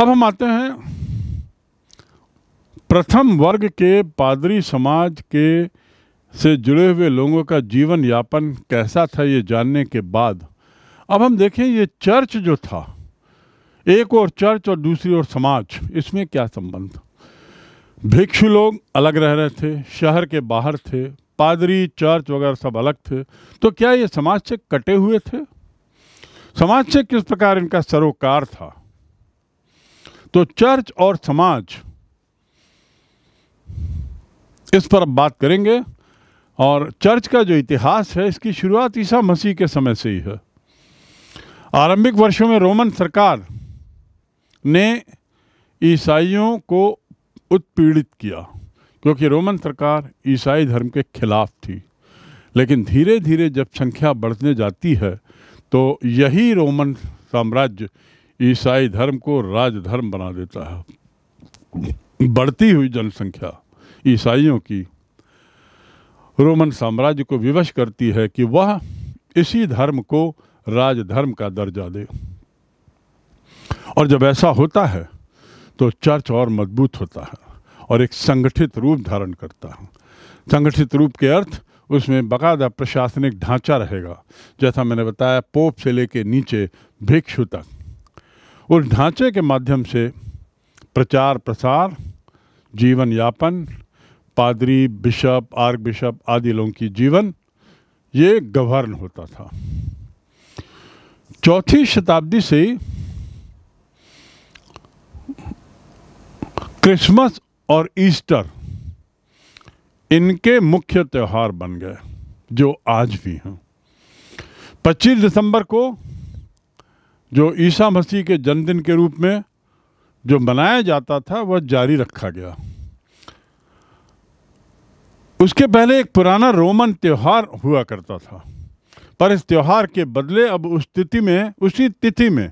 अब हम आते हैं प्रथम वर्ग के पादरी समाज के से जुड़े हुए लोगों का जीवन यापन कैसा था ये जानने के बाद अब हम देखें ये चर्च जो था एक और चर्च और दूसरी ओर समाज इसमें क्या संबंध भिक्षु लोग अलग रह रहे थे शहर के बाहर थे पादरी चर्च वगैरह सब अलग थे तो क्या ये समाज से कटे हुए थे समाज से किस प्रकार इनका सरोकार था तो चर्च और समाज इस पर अब बात करेंगे और चर्च का जो इतिहास है इसकी शुरुआत ईसा मसीह के समय से ही है आरंभिक वर्षों में रोमन सरकार ने ईसाइयों को उत्पीड़ित किया क्योंकि रोमन सरकार ईसाई धर्म के खिलाफ थी लेकिन धीरे धीरे जब संख्या बढ़ने जाती है तो यही रोमन साम्राज्य ईसाई धर्म को राजधर्म बना देता है बढ़ती हुई जनसंख्या ईसाइयों की रोमन साम्राज्य को विवश करती है कि वह इसी धर्म को राजधर्म का दर्जा दे और जब ऐसा होता है तो चर्च और मजबूत होता है और एक संगठित रूप धारण करता है संगठित रूप के अर्थ उसमें बकायदा प्रशासनिक ढांचा रहेगा जैसा मैंने बताया पोप से लेके नीचे भिक्षु तक उस ढांचे के माध्यम से प्रचार प्रसार जीवन यापन पादरी बिशप आर्क बिशप आदि लोगों की जीवन ये गवर्न होता था चौथी शताब्दी से क्रिसमस और ईस्टर इनके मुख्य त्यौहार बन गए जो आज भी हैं 25 दिसंबर को जो ईसा मसीह के जन्मदिन के रूप में जो मनाया जाता था वह जारी रखा गया उसके पहले एक पुराना रोमन त्यौहार हुआ करता था पर इस त्यौहार के बदले अब उस तिथि में उसी तिथि में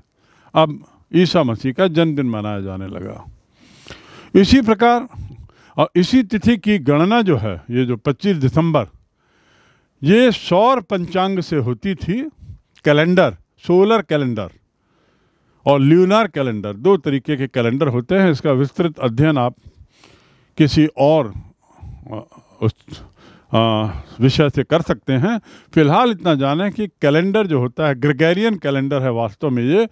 अब ईसा मसीह का जन्मदिन मनाया जाने लगा इसी प्रकार और इसी तिथि की गणना जो है ये जो 25 दिसंबर ये सौर पंचांग से होती थी कैलेंडर सोलर कैलेंडर और ल्यूनार कैलेंडर दो तरीके के कैलेंडर होते हैं इसका विस्तृत अध्ययन आप किसी और उस विषय से कर सकते हैं फिलहाल इतना जानें कि कैलेंडर जो होता है ग्रेगेरियन कैलेंडर है वास्तव में ये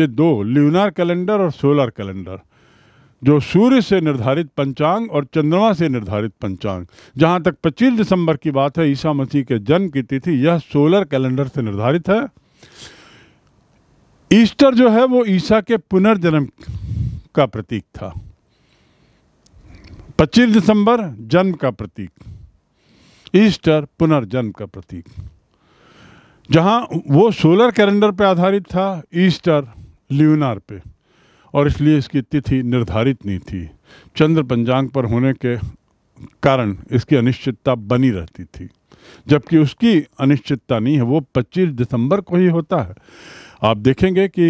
ये दो ल्यूनार कैलेंडर और सोलर कैलेंडर जो सूर्य से निर्धारित पंचांग और चंद्रमा से निर्धारित पंचांग जहाँ तक 25 दिसंबर की बात है ईसा मसीह के जन्म की तिथि यह सोलर कैलेंडर से निर्धारित है ईस्टर जो है वो ईसा के पुनर्जन्म का प्रतीक था 25 दिसंबर जन्म का प्रतीक ईस्टर पुनर्जन्म का प्रतीक जहां वो सोलर कैलेंडर पर आधारित था ईस्टर ल्यूनार पे और इसलिए इसकी तिथि निर्धारित नहीं थी चंद्र पंचांग पर होने के कारण इसकी अनिश्चितता बनी रहती थी जबकि उसकी अनिश्चितता नहीं है वो 25 दिसंबर को ही होता है आप देखेंगे कि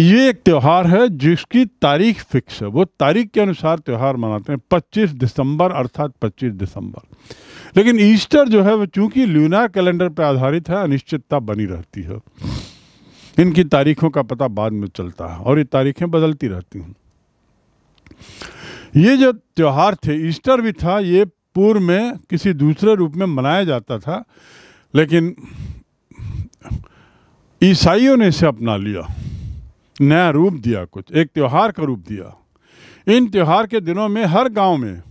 ये एक त्यौहार है जिसकी तारीख फिक्स है वो तारीख के अनुसार त्यौहार मनाते हैं 25 दिसंबर अर्थात 25 दिसंबर लेकिन ईस्टर जो है वो चूंकि ल्यूनार कैलेंडर पर आधारित है अनिश्चितता बनी रहती है इनकी तारीखों का पता बाद में चलता है और ये तारीखें बदलती रहती हैं ये जो त्यौहार थे ईस्टर भी था ये पूर्व में किसी दूसरे रूप में मनाया जाता था लेकिन ईसाइयों ने इसे अपना लिया नया रूप दिया कुछ एक त्यौहार का रूप दिया इन त्यौहार के दिनों में हर गांव में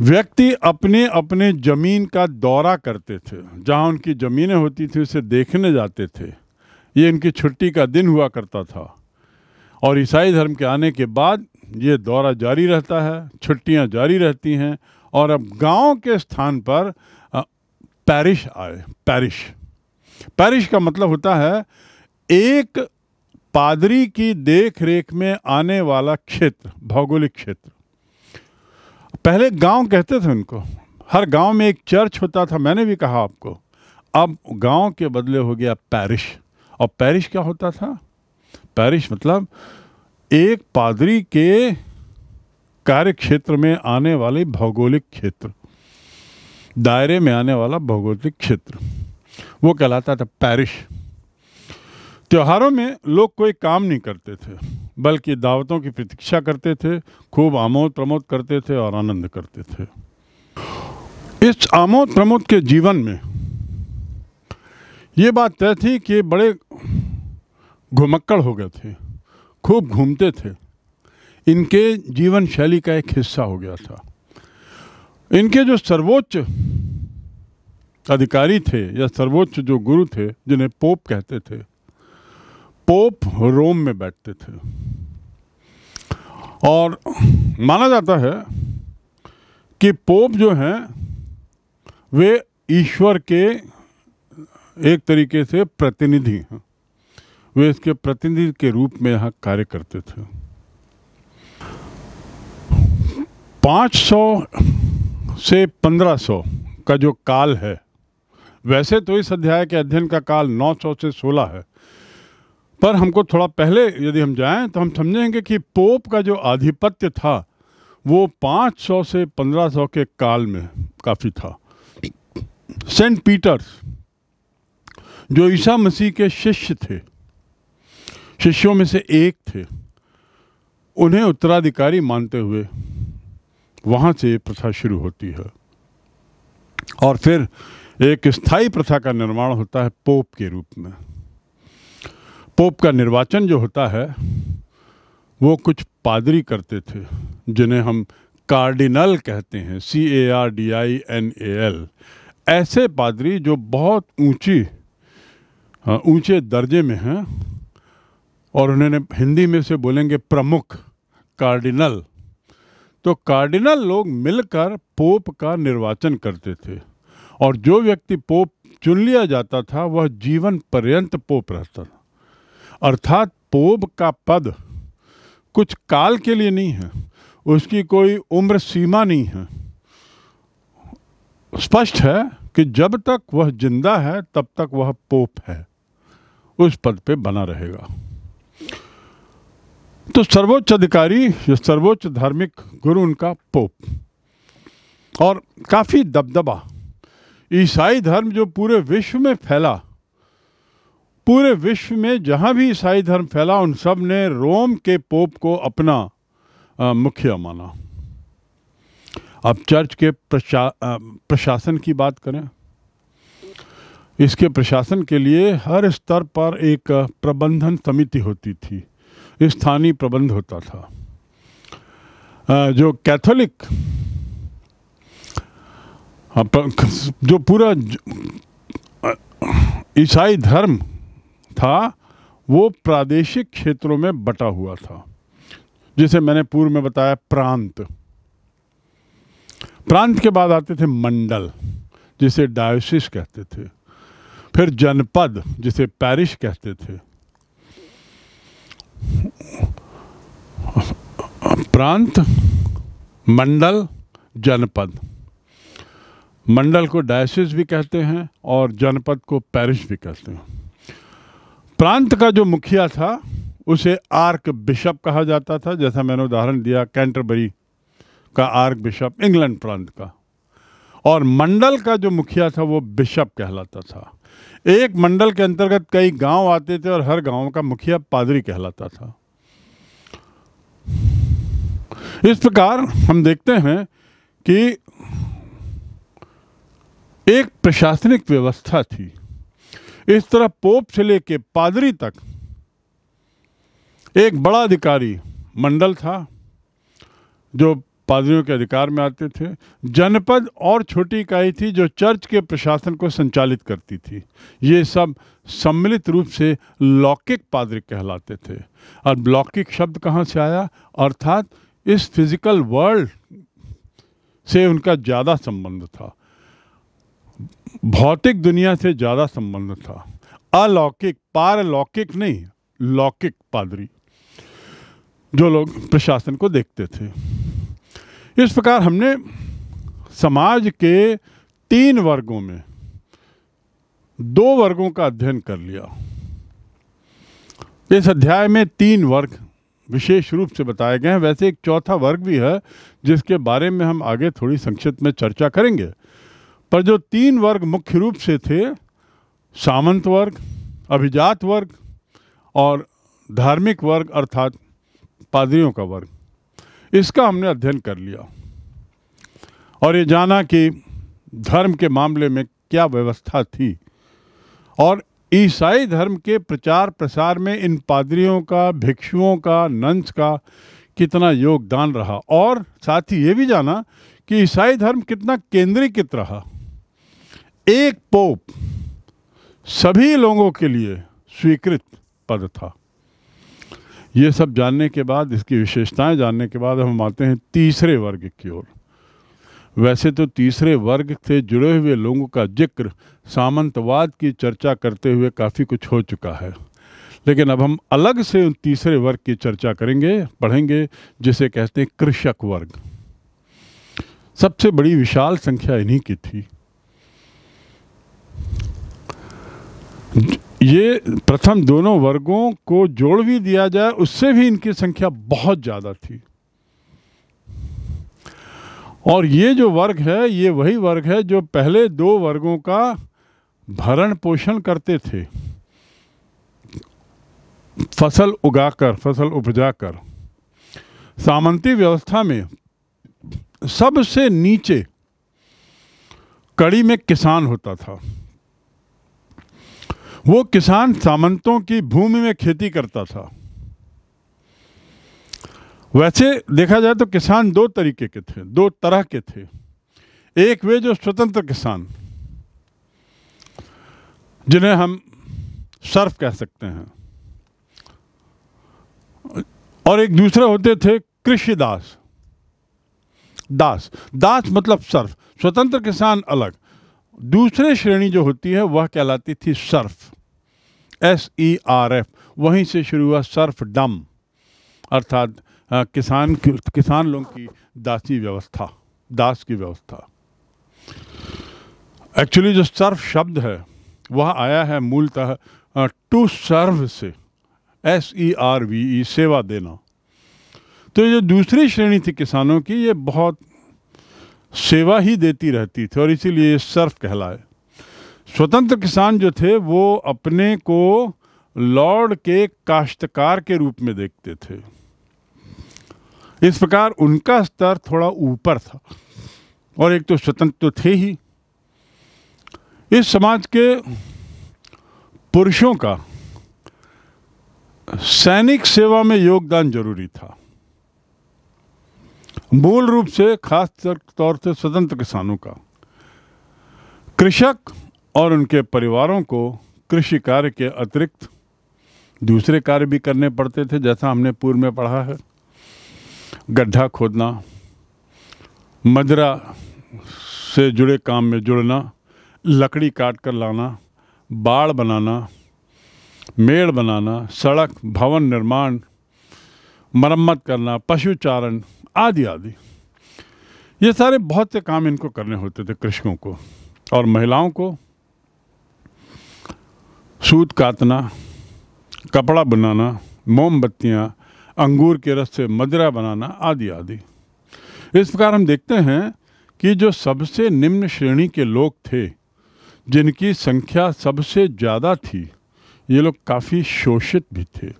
व्यक्ति अपने अपने जमीन का दौरा करते थे जहां उनकी ज़मीनें होती थी उसे देखने जाते थे ये इनकी छुट्टी का दिन हुआ करता था और ईसाई धर्म के आने के बाद ये दौरा जारी रहता है छुट्टियां जारी रहती हैं और अब गांव के स्थान पर पैरिश आए पैरिश पैरिश का मतलब होता है एक पादरी की देख रेख में आने वाला क्षेत्र भौगोलिक क्षेत्र पहले गांव कहते थे उनको हर गांव में एक चर्च होता था मैंने भी कहा आपको अब गांव के बदले हो गया पैरिश और पैरिश क्या होता था पैरिश मतलब एक पादरी के कार्य क्षेत्र में आने वाले भौगोलिक क्षेत्र दायरे में आने वाला भौगोलिक क्षेत्र वो कहलाता था पैरिश त्योहारों में लोग कोई काम नहीं करते थे बल्कि दावतों की प्रतीक्षा करते थे खूब आमोद प्रमोद करते थे और आनंद करते थे इस आमोद प्रमोद के जीवन में ये बात तय थी कि बड़े घुमक्कड़ हो गए थे खूब घूमते थे इनके जीवन शैली का एक हिस्सा हो गया था इनके जो सर्वोच्च अधिकारी थे या सर्वोच्च जो गुरु थे जिन्हें पोप कहते थे पोप रोम में बैठते थे और माना जाता है कि पोप जो हैं वे ईश्वर के एक तरीके से प्रतिनिधि हैं वे इसके प्रतिनिधि के रूप में यहाँ कार्य करते थे 500 से 1500 का जो काल है वैसे तो इस अध्याय के अध्ययन का काल 900 से 16 है पर हमको थोड़ा पहले यदि हम जाएं तो हम समझेंगे कि पोप का जो आधिपत्य था वो 500 से 1500 के काल में काफ़ी था सेंट पीटर्स जो ईसा मसीह के शिष्य थे शिष्यों में से एक थे उन्हें उत्तराधिकारी मानते हुए वहाँ से प्रथा शुरू होती है और फिर एक स्थायी प्रथा का निर्माण होता है पोप के रूप में पोप का निर्वाचन जो होता है वो कुछ पादरी करते थे जिन्हें हम कार्डिनल कहते हैं C A R D I N A L ऐसे पादरी जो बहुत ऊंची ऊंचे दर्जे में हैं और उन्होंने हिंदी में से बोलेंगे प्रमुख कार्डिनल तो कार्डिनल लोग मिलकर पोप का निर्वाचन करते थे और जो व्यक्ति पोप चुन लिया जाता था वह जीवन पर्यंत पोप रहता था अर्थात पोप का पद कुछ काल के लिए नहीं है उसकी कोई उम्र सीमा नहीं है स्पष्ट है कि जब तक वह जिंदा है तब तक वह पोप है उस पद पे बना रहेगा तो सर्वोच्च अधिकारी जो सर्वोच्च धार्मिक गुरु उनका पोप और काफ़ी दबदबा ईसाई धर्म जो पूरे विश्व में फैला पूरे विश्व में जहाँ भी ईसाई धर्म फैला उन सब ने रोम के पोप को अपना मुखिया माना अब चर्च के प्रशा, प्रशासन की बात करें इसके प्रशासन के लिए हर स्तर पर एक प्रबंधन समिति होती थी स्थानीय प्रबंध होता था जो कैथोलिक जो पूरा ईसाई धर्म था वो प्रादेशिक क्षेत्रों में बटा हुआ था जिसे मैंने पूर्व में बताया प्रांत प्रांत के बाद आते थे मंडल जिसे डायोसिस कहते थे फिर जनपद जिसे पैरिश कहते थे प्रांत मंडल जनपद मंडल को डायसिस भी कहते हैं और जनपद को पैरिश भी कहते हैं प्रांत का जो मुखिया था उसे आर्क बिशप कहा जाता था जैसा मैंने उदाहरण दिया कैंटरबरी का आर्क बिशप इंग्लैंड प्रांत का और मंडल का जो मुखिया था वो बिशप कहलाता था एक मंडल के अंतर्गत कई गांव आते थे और हर गांव का मुखिया पादरी कहलाता था इस प्रकार हम देखते हैं कि एक प्रशासनिक व्यवस्था थी इस तरह पोप से लेके पादरी तक एक बड़ा अधिकारी मंडल था जो पादरियों के अधिकार में आते थे जनपद और छोटी इकाई थी जो चर्च के प्रशासन को संचालित करती थी ये सब सम्मिलित रूप से लौकिक पादरी कहलाते थे और लौकिक शब्द कहाँ से आया अर्थात इस फिजिकल वर्ल्ड से उनका ज़्यादा संबंध था भौतिक दुनिया से ज़्यादा संबंध था अलौकिक पारलौकिक नहीं लौकिक पादरी जो लोग प्रशासन को देखते थे इस प्रकार हमने समाज के तीन वर्गों में दो वर्गों का अध्ययन कर लिया इस अध्याय में तीन वर्ग विशेष रूप से बताए गए हैं वैसे एक चौथा वर्ग भी है जिसके बारे में हम आगे थोड़ी संक्षिप्त में चर्चा करेंगे पर जो तीन वर्ग मुख्य रूप से थे सामंत वर्ग अभिजात वर्ग और धार्मिक वर्ग अर्थात पादरियों का वर्ग इसका हमने अध्ययन कर लिया और ये जाना कि धर्म के मामले में क्या व्यवस्था थी और ईसाई धर्म के प्रचार प्रसार में इन पादरियों का भिक्षुओं का नंस का कितना योगदान रहा और साथ ही ये भी जाना कि ईसाई धर्म कितना केंद्रीकृत रहा एक पोप सभी लोगों के लिए स्वीकृत पद था ये सब जानने के बाद इसकी विशेषताएं जानने के बाद हम आते हैं तीसरे वर्ग की ओर वैसे तो तीसरे वर्ग से जुड़े हुए लोगों का जिक्र सामंतवाद की चर्चा करते हुए काफ़ी कुछ हो चुका है लेकिन अब हम अलग से उन तीसरे वर्ग की चर्चा करेंगे पढ़ेंगे जिसे कहते हैं कृषक वर्ग सबसे बड़ी विशाल संख्या इन्हीं की थी ये प्रथम दोनों वर्गों को जोड़ भी दिया जाए उससे भी इनकी संख्या बहुत ज़्यादा थी और ये जो वर्ग है ये वही वर्ग है जो पहले दो वर्गों का भरण पोषण करते थे फसल उगाकर फसल उपजाकर सामंती व्यवस्था में सबसे नीचे कड़ी में किसान होता था वो किसान सामंतों की भूमि में खेती करता था वैसे देखा जाए तो किसान दो तरीके के थे दो तरह के थे एक वे जो स्वतंत्र किसान जिन्हें हम सर्फ कह सकते हैं और एक दूसरे होते थे कृषि दास दास दास मतलब सर्फ स्वतंत्र किसान अलग दूसरे श्रेणी जो होती है वह कहलाती थी serf S E R F वहीं से शुरू हुआ सर्फ डम अर्थात किसान किसान लोगों की दासी व्यवस्था दास की व्यवस्था एक्चुअली जो सर्फ शब्द है वह आया है मूलतः टू सर्व से S E R V E सेवा देना तो ये जो दूसरी श्रेणी थी किसानों की ये बहुत सेवा ही देती रहती थी और इसीलिए ये सर्फ कहलाए स्वतंत्र किसान जो थे वो अपने को लॉर्ड के काश्तकार के रूप में देखते थे इस प्रकार उनका स्तर थोड़ा ऊपर था और एक तो स्वतंत्र तो थे ही इस समाज के पुरुषों का सैनिक सेवा में योगदान जरूरी था मूल रूप से खास तौर से स्वतंत्र किसानों का कृषक और उनके परिवारों को कृषि कार्य के अतिरिक्त दूसरे कार्य भी करने पड़ते थे जैसा हमने पूर्व में पढ़ा है गड्ढा खोदना मदरा से जुड़े काम में जुड़ना लकड़ी काट कर लाना बाड़ बनाना मेड़ बनाना सड़क भवन निर्माण मरम्मत करना पशुचारण आदि आदि ये सारे बहुत से काम इनको करने होते थे कृषकों को और महिलाओं को सूत काटना कपड़ा बनाना मोमबत्तियाँ अंगूर के रस से मदरा बनाना आदि आदि इस प्रकार हम देखते हैं कि जो सबसे निम्न श्रेणी के लोग थे जिनकी संख्या सबसे ज़्यादा थी ये लोग काफ़ी शोषित भी थे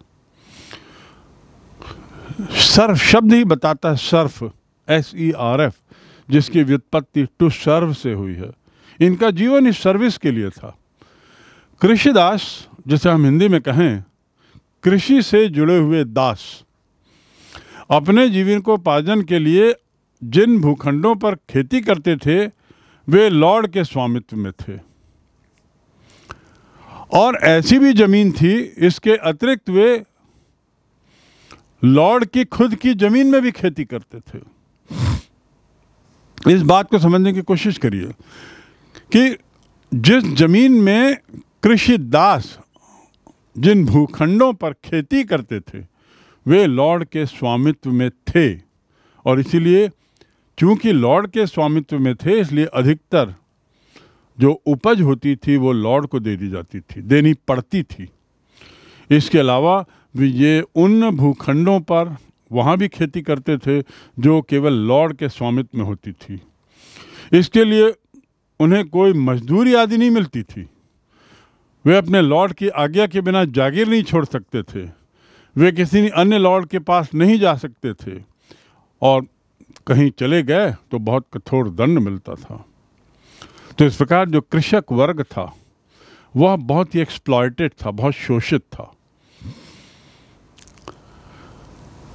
सर्फ शब्द ही बताता है serf S E R F जिसकी व्युत्पत्ति टू सर्व से हुई है इनका जीवन ही सर्विस के लिए था कृषि दास जिसे हम हिंदी में कहें कृषि से जुड़े हुए दास अपने जीवन को पाजन के लिए जिन भूखंडों पर खेती करते थे वे लॉर्ड के स्वामित्व में थे और ऐसी भी जमीन थी इसके अतिरिक्त वे लॉर्ड की खुद की जमीन में भी खेती करते थे इस बात को समझने की कोशिश करिए कि जिस जमीन में कृषि दास जिन भूखंडों पर खेती करते थे वे लॉर्ड के स्वामित्व में थे और इसीलिए चूंकि लॉर्ड के स्वामित्व में थे इसलिए अधिकतर जो उपज होती थी वो लॉर्ड को दे दी जाती थी देनी पड़ती थी इसके अलावा ये उन भूखंडों पर वहाँ भी खेती करते थे जो केवल लॉर्ड के स्वामित्व में होती थी इसके लिए उन्हें कोई मजदूरी आदि नहीं मिलती थी वे अपने लॉर्ड की आज्ञा के बिना जागीर नहीं छोड़ सकते थे वे किसी अन्य लॉर्ड के पास नहीं जा सकते थे और कहीं चले गए तो बहुत कठोर दंड मिलता था तो इस प्रकार जो कृषक वर्ग था वह बहुत ही एक्सप्लॉयटेड था बहुत शोषित था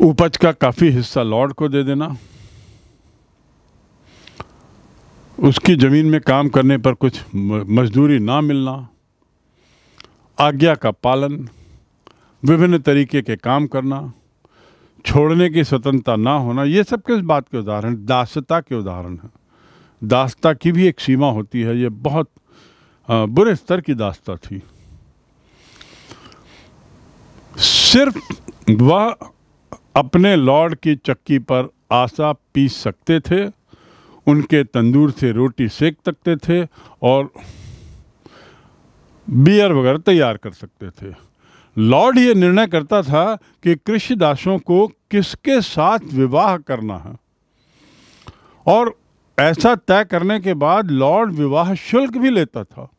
उपज का काफ़ी हिस्सा लॉर्ड को दे देना उसकी ज़मीन में काम करने पर कुछ मजदूरी ना मिलना आज्ञा का पालन विभिन्न तरीके के काम करना छोड़ने की स्वतंत्रता ना होना ये सब किस बात के उदाहरण दासता के उदाहरण हैं दासता की भी एक सीमा होती है ये बहुत बुरे स्तर की दासता थी सिर्फ वह अपने लॉर्ड की चक्की पर आशा पीस सकते थे उनके तंदूर से रोटी सेक सकते थे और बियर वगैरह तैयार कर सकते थे लॉर्ड ये निर्णय करता था कि दासों को किसके साथ विवाह करना है और ऐसा तय करने के बाद लॉर्ड विवाह शुल्क भी लेता था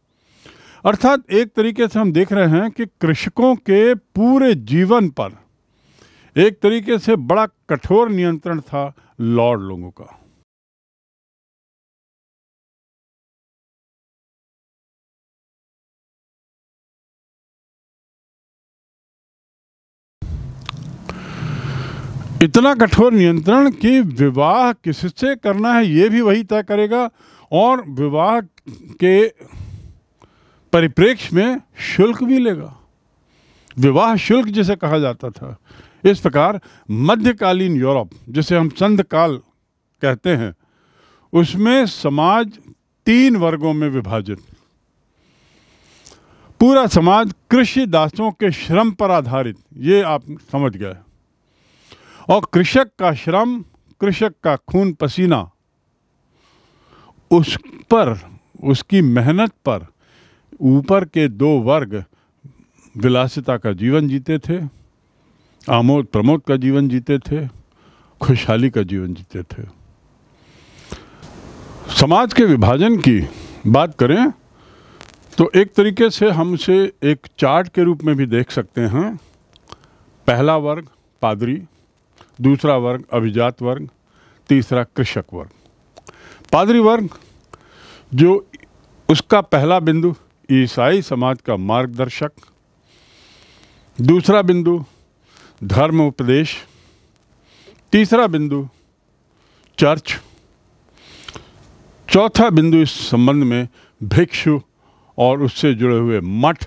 अर्थात एक तरीके से हम देख रहे हैं कि कृषकों के पूरे जीवन पर एक तरीके से बड़ा कठोर नियंत्रण था लॉर्ड लोगों का इतना कठोर नियंत्रण कि विवाह किससे करना है ये भी वही तय करेगा और विवाह के परिप्रेक्ष्य में शुल्क भी लेगा विवाह शुल्क जिसे कहा जाता था इस प्रकार मध्यकालीन यूरोप जिसे हम संधकाल कहते हैं उसमें समाज तीन वर्गों में विभाजित पूरा समाज कृषि दासों के श्रम पर आधारित ये आप समझ गए और कृषक का श्रम कृषक का खून पसीना उस पर उसकी मेहनत पर ऊपर के दो वर्ग विलासिता का जीवन जीते थे आमोद प्रमोद का जीवन जीते थे खुशहाली का जीवन जीते थे समाज के विभाजन की बात करें तो एक तरीके से हम उसे एक चार्ट के रूप में भी देख सकते हैं पहला वर्ग पादरी दूसरा वर्ग अभिजात वर्ग तीसरा कृषक वर्ग पादरी वर्ग जो उसका पहला बिंदु ईसाई समाज का मार्गदर्शक दूसरा बिंदु धर्म उपदेश तीसरा बिंदु चर्च चौथा बिंदु इस संबंध में भिक्षु और उससे जुड़े हुए मठ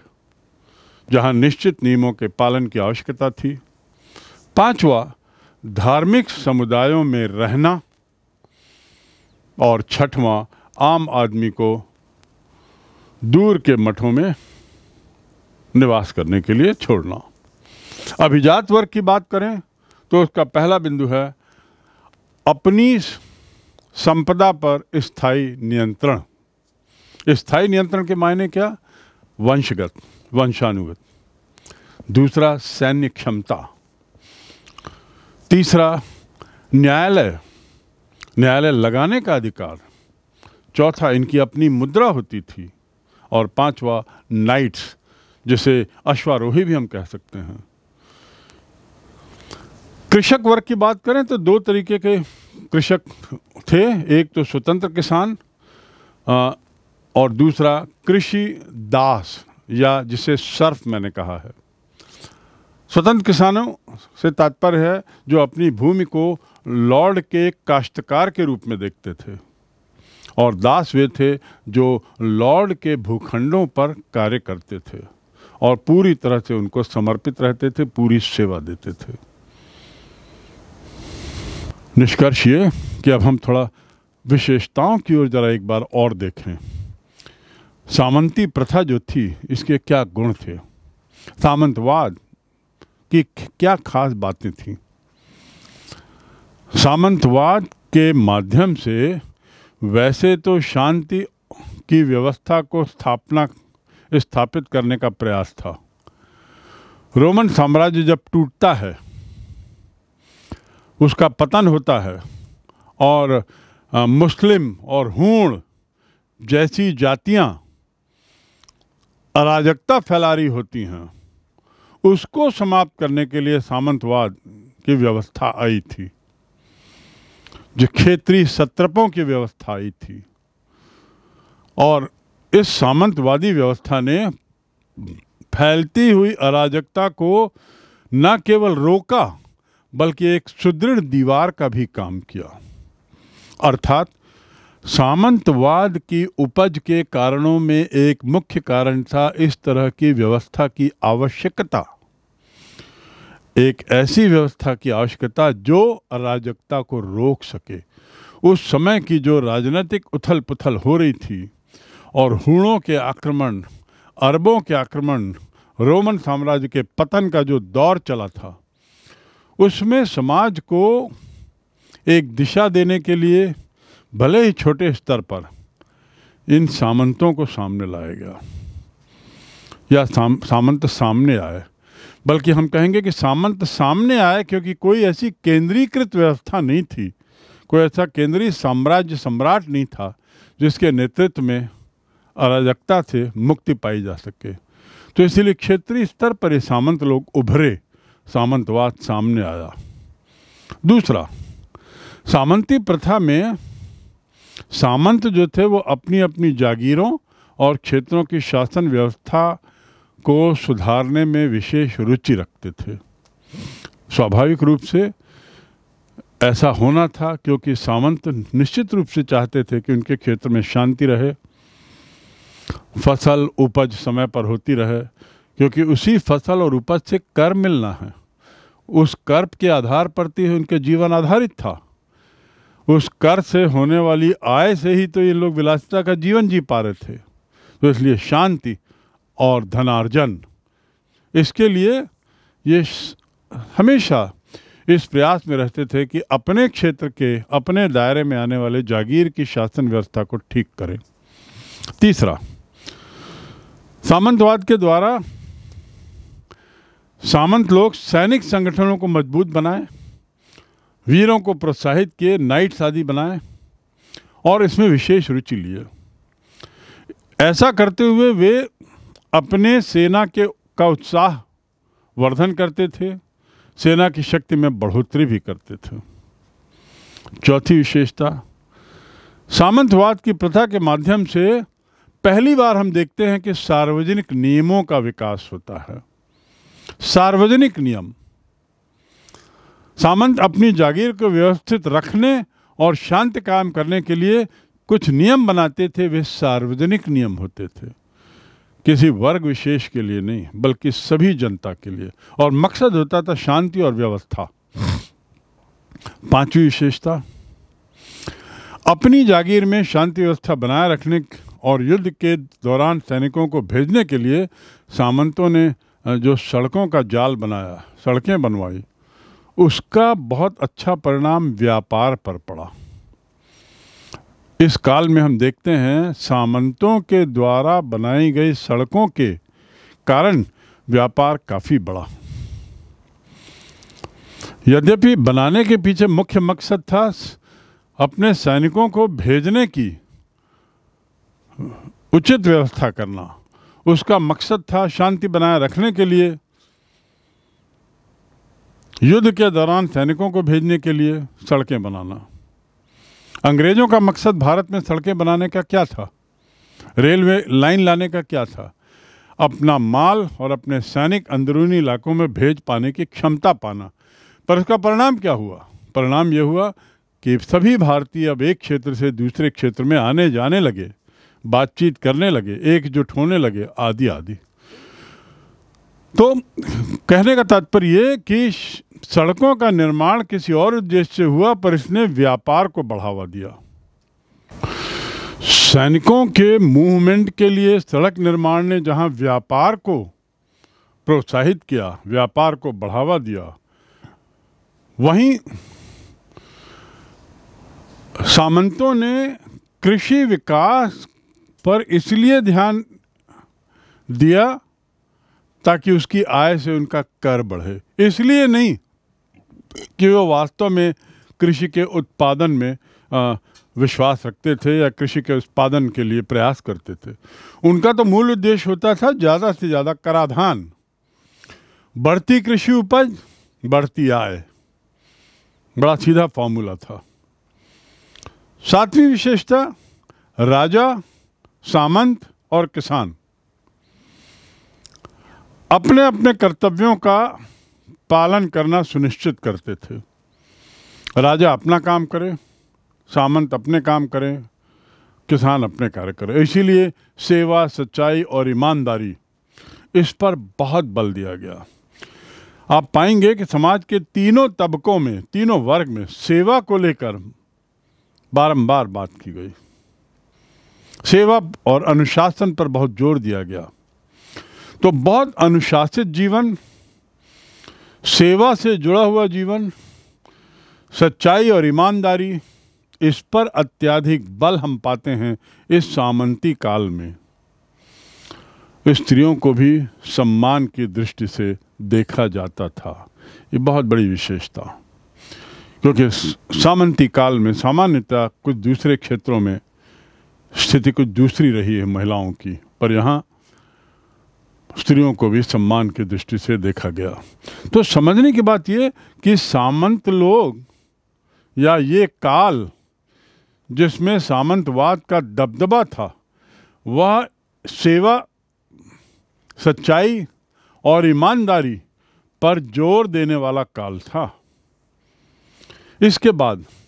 जहाँ निश्चित नियमों के पालन की आवश्यकता थी पांचवा धार्मिक समुदायों में रहना और छठवां आम आदमी को दूर के मठों में निवास करने के लिए छोड़ना अभिजात वर्ग की बात करें तो उसका पहला बिंदु है अपनी संपदा पर स्थायी नियंत्रण स्थाई नियंत्रण के मायने क्या वंशगत वंशानुगत दूसरा सैन्य क्षमता तीसरा न्यायालय न्यायालय लगाने का अधिकार चौथा इनकी अपनी मुद्रा होती थी और पांचवा नाइट्स जिसे अश्वारोही भी हम कह सकते हैं कृषक वर्ग की बात करें तो दो तरीके के कृषक थे एक तो स्वतंत्र किसान और दूसरा कृषि दास या जिसे सर्फ मैंने कहा है स्वतंत्र किसानों से तात्पर्य है जो अपनी भूमि को लॉर्ड के काश्तकार के रूप में देखते थे और दास वे थे जो लॉर्ड के भूखंडों पर कार्य करते थे और पूरी तरह से उनको समर्पित रहते थे पूरी सेवा देते थे निष्कर्ष ये कि अब हम थोड़ा विशेषताओं की ओर जरा एक बार और देखें सामंती प्रथा जो थी इसके क्या गुण थे सामंतवाद कि क्या खास बातें थीं सामंतवाद के माध्यम से वैसे तो शांति की व्यवस्था को स्थापना स्थापित करने का प्रयास था रोमन साम्राज्य जब टूटता है उसका पतन होता है और आ, मुस्लिम और हूण जैसी जातियां अराजकता फैला रही होती हैं उसको समाप्त करने के लिए सामंतवाद की व्यवस्था आई थी जो क्षेत्रीय सत्रपों की व्यवस्था आई थी और इस सामंतवादी व्यवस्था ने फैलती हुई अराजकता को न केवल रोका बल्कि एक सुदृढ़ दीवार का भी काम किया अर्थात सामंतवाद की उपज के कारणों में एक मुख्य कारण था इस तरह की व्यवस्था की आवश्यकता एक ऐसी व्यवस्था की आवश्यकता जो अराजकता को रोक सके उस समय की जो राजनीतिक उथल पुथल हो रही थी और हूणों के आक्रमण अरबों के आक्रमण रोमन साम्राज्य के पतन का जो दौर चला था उसमें समाज को एक दिशा देने के लिए भले ही छोटे स्तर पर इन सामंतों को सामने लाएगा या साम, सामंत सामने आए बल्कि हम कहेंगे कि सामंत सामने आए क्योंकि कोई ऐसी केंद्रीकृत व्यवस्था नहीं थी कोई ऐसा केंद्रीय साम्राज्य सम्राट नहीं था जिसके नेतृत्व में अराजकता से मुक्ति पाई जा सके तो इसीलिए क्षेत्रीय स्तर पर ये सामंत लोग उभरे सामंतवाद सामने आया दूसरा सामंती प्रथा में सामंत जो थे वो अपनी अपनी जागीरों और क्षेत्रों की शासन व्यवस्था को सुधारने में विशेष रुचि रखते थे स्वाभाविक रूप से ऐसा होना था क्योंकि सामंत निश्चित रूप से चाहते थे कि उनके क्षेत्र में शांति रहे फसल उपज समय पर होती रहे क्योंकि उसी फसल और उपज से कर मिलना है उस कर्प के आधार पर तो ही उनके जीवन आधारित था उस कर से होने वाली आय से ही तो ये लोग विलासिता का जीवन जी पा रहे थे तो इसलिए शांति और धनार्जन इसके लिए ये हमेशा इस प्रयास में रहते थे कि अपने क्षेत्र के अपने दायरे में आने वाले जागीर की शासन व्यवस्था को ठीक करें तीसरा सामंतवाद के द्वारा सामंत लोग सैनिक संगठनों को मजबूत बनाएं वीरों को प्रोत्साहित किए नाइट्स आदि बनाए और इसमें विशेष रुचि लिए ऐसा करते हुए वे अपने सेना के का उत्साह वर्धन करते थे सेना की शक्ति में बढ़ोतरी भी करते थे चौथी विशेषता सामंतवाद की प्रथा के माध्यम से पहली बार हम देखते हैं कि सार्वजनिक नियमों का विकास होता है सार्वजनिक नियम सामंत अपनी जागीर को व्यवस्थित रखने और शांत काम करने के लिए कुछ नियम बनाते थे वे सार्वजनिक नियम होते थे किसी वर्ग विशेष के लिए नहीं बल्कि सभी जनता के लिए और मकसद होता था शांति और व्यवस्था पांचवी विशेषता अपनी जागीर में शांति व्यवस्था बनाए रखने और युद्ध के दौरान सैनिकों को भेजने के लिए सामंतों ने जो सड़कों का जाल बनाया सड़कें बनवाई उसका बहुत अच्छा परिणाम व्यापार पर पड़ा इस काल में हम देखते हैं सामंतों के द्वारा बनाई गई सड़कों के कारण व्यापार काफ़ी बड़ा यद्यपि बनाने के पीछे मुख्य मकसद था अपने सैनिकों को भेजने की उचित व्यवस्था करना उसका मकसद था शांति बनाए रखने के लिए युद्ध के दौरान सैनिकों को भेजने के लिए सड़कें बनाना अंग्रेज़ों का मकसद भारत में सड़कें बनाने का क्या था रेलवे लाइन लाने का क्या था अपना माल और अपने सैनिक अंदरूनी इलाकों में भेज पाने की क्षमता पाना पर उसका परिणाम क्या हुआ परिणाम यह हुआ कि सभी भारतीय अब एक क्षेत्र से दूसरे क्षेत्र में आने जाने लगे बातचीत करने लगे एकजुट होने लगे आदि आदि तो कहने का तात्पर्य ये कि सड़कों का निर्माण किसी और उद्देश्य से हुआ पर इसने व्यापार को बढ़ावा दिया सैनिकों के मूवमेंट के लिए सड़क निर्माण ने जहां व्यापार को प्रोत्साहित किया व्यापार को बढ़ावा दिया वहीं सामंतों ने कृषि विकास पर इसलिए ध्यान दिया ताकि उसकी आय से उनका कर बढ़े इसलिए नहीं कि वो वास्तव में कृषि के उत्पादन में आ, विश्वास रखते थे या कृषि के उत्पादन के लिए प्रयास करते थे उनका तो मूल उद्देश्य होता था ज़्यादा से ज़्यादा कराधान बढ़ती कृषि उपज बढ़ती आय बड़ा सीधा फॉर्मूला था सातवीं विशेषता राजा सामंत और किसान अपने अपने कर्तव्यों का पालन करना सुनिश्चित करते थे राजा अपना काम करे सामंत अपने काम करें किसान अपने कार्य करें इसीलिए सेवा सच्चाई और ईमानदारी इस पर बहुत बल दिया गया आप पाएंगे कि समाज के तीनों तबकों में तीनों वर्ग में सेवा को लेकर बारंबार बात की गई सेवा और अनुशासन पर बहुत जोर दिया गया तो बहुत अनुशासित जीवन सेवा से जुड़ा हुआ जीवन सच्चाई और ईमानदारी इस पर अत्याधिक बल हम पाते हैं इस सामंती काल में स्त्रियों को भी सम्मान की दृष्टि से देखा जाता था ये बहुत बड़ी विशेषता क्योंकि सामंती काल में सामान्यतः कुछ दूसरे क्षेत्रों में स्थिति कुछ दूसरी रही है महिलाओं की पर यहाँ स्त्रियों को भी सम्मान की दृष्टि से देखा गया तो समझने की बात ये कि सामंत लोग या ये काल जिसमें सामंतवाद का दबदबा था वह सेवा सच्चाई और ईमानदारी पर जोर देने वाला काल था इसके बाद